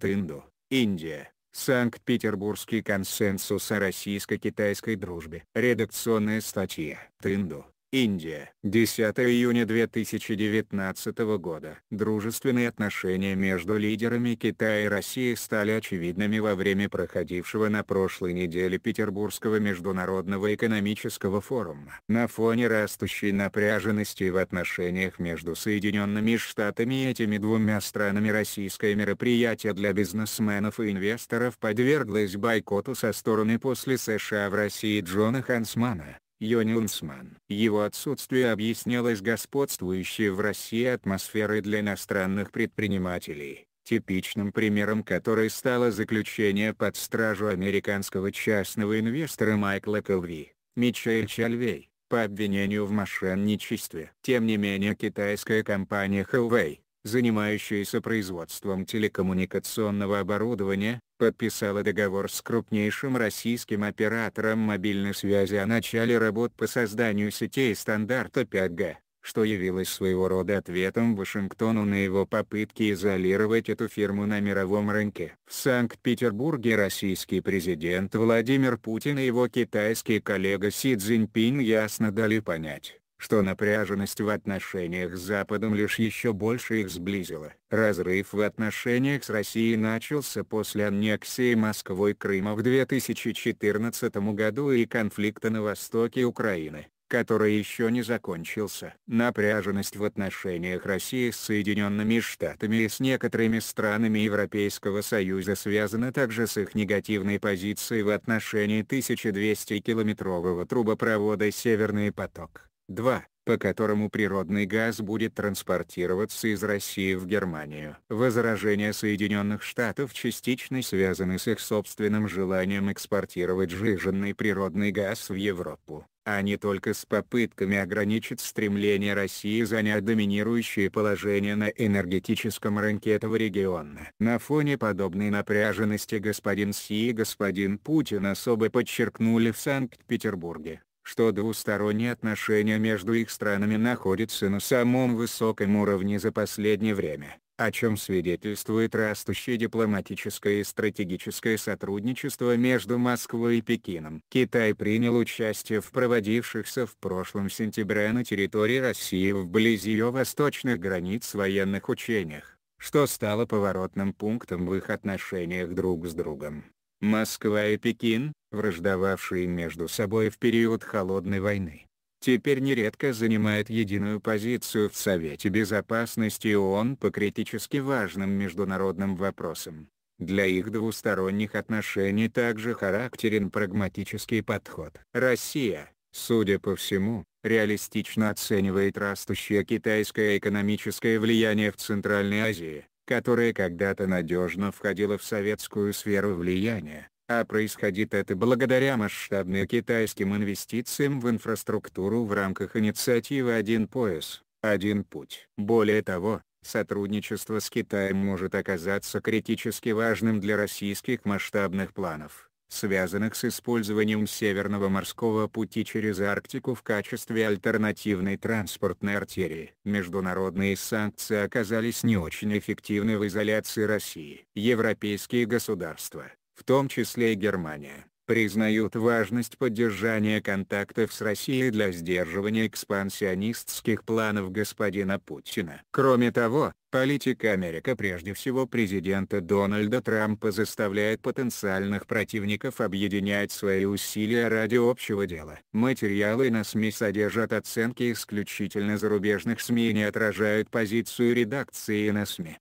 Тынду, Индия. Санкт-Петербургский консенсус о российско-китайской дружбе. Редакционная статья. Тынду, Индия. 10 июня 2019 года. Дружественные отношения между лидерами Китая и России стали очевидными во время проходившего на прошлой неделе Петербургского международного экономического форума. На фоне растущей напряженности в отношениях между Соединенными Штатами и этими двумя странами российское мероприятие для бизнесменов и инвесторов подверглось бойкоту со стороны после США в России Джона Хансмана. Йониунсман. Его отсутствие объяснялось господствующей в России атмосферой для иностранных предпринимателей, типичным примером которой стало заключение под стражу американского частного инвестора Майкла Келви, Мичаэль Чальвей, по обвинению в мошенничестве. Тем не менее китайская компания Huawei, занимающаяся производством телекоммуникационного оборудования, подписала договор с крупнейшим российским оператором мобильной связи о начале работ по созданию сетей стандарта 5G, что явилось своего рода ответом Вашингтону на его попытки изолировать эту фирму на мировом рынке. В Санкт-Петербурге российский президент Владимир Путин и его китайский коллега Си Цзиньпин ясно дали понять что напряженность в отношениях с Западом лишь еще больше их сблизила. Разрыв в отношениях с Россией начался после аннексии Москвы Крыма в 2014 году и конфликта на востоке Украины который еще не закончился. Напряженность в отношениях России с Соединенными Штатами и с некоторыми странами Европейского Союза связана также с их негативной позицией в отношении 1200-километрового трубопровода «Северный поток». 2, по которому природный газ будет транспортироваться из России в Германию. Возражения Соединенных Штатов частично связаны с их собственным желанием экспортировать сжиженный природный газ в Европу, а не только с попытками ограничить стремление России занять доминирующее положение на энергетическом рынке этого региона. На фоне подобной напряженности господин Си и господин Путин особо подчеркнули в Санкт-Петербурге что двусторонние отношения между их странами находятся на самом высоком уровне за последнее время, о чем свидетельствует растущее дипломатическое и стратегическое сотрудничество между Москвой и Пекином. Китай принял участие в проводившихся в прошлом сентябре на территории России вблизи ее восточных границ военных учениях, что стало поворотным пунктом в их отношениях друг с другом. Москва и Пекин, враждовавшие между собой в период Холодной войны. Теперь нередко занимают единую позицию в Совете Безопасности ООН по критически важным международным вопросам. Для их двусторонних отношений также характерен прагматический подход. Россия, судя по всему, реалистично оценивает растущее китайское экономическое влияние в Центральной Азии, которое когда-то надежно входило в советскую сферу влияния а происходит это благодаря масштабным китайским инвестициям в инфраструктуру в рамках инициативы «Один пояс, один путь». Более того, сотрудничество с Китаем может оказаться критически важным для российских масштабных планов, связанных с использованием Северного морского пути через Арктику в качестве альтернативной транспортной артерии. Международные санкции оказались не очень эффективны в изоляции России. Европейские государства в том числе и Германия, признают важность поддержания контактов с Россией для сдерживания экспансионистских планов господина Путина. Кроме того, политика Америка прежде всего президента Дональда Трампа заставляет потенциальных противников объединять свои усилия ради общего дела. Материалы на СМИ содержат оценки исключительно зарубежных СМИ и не отражают позицию редакции на СМИ.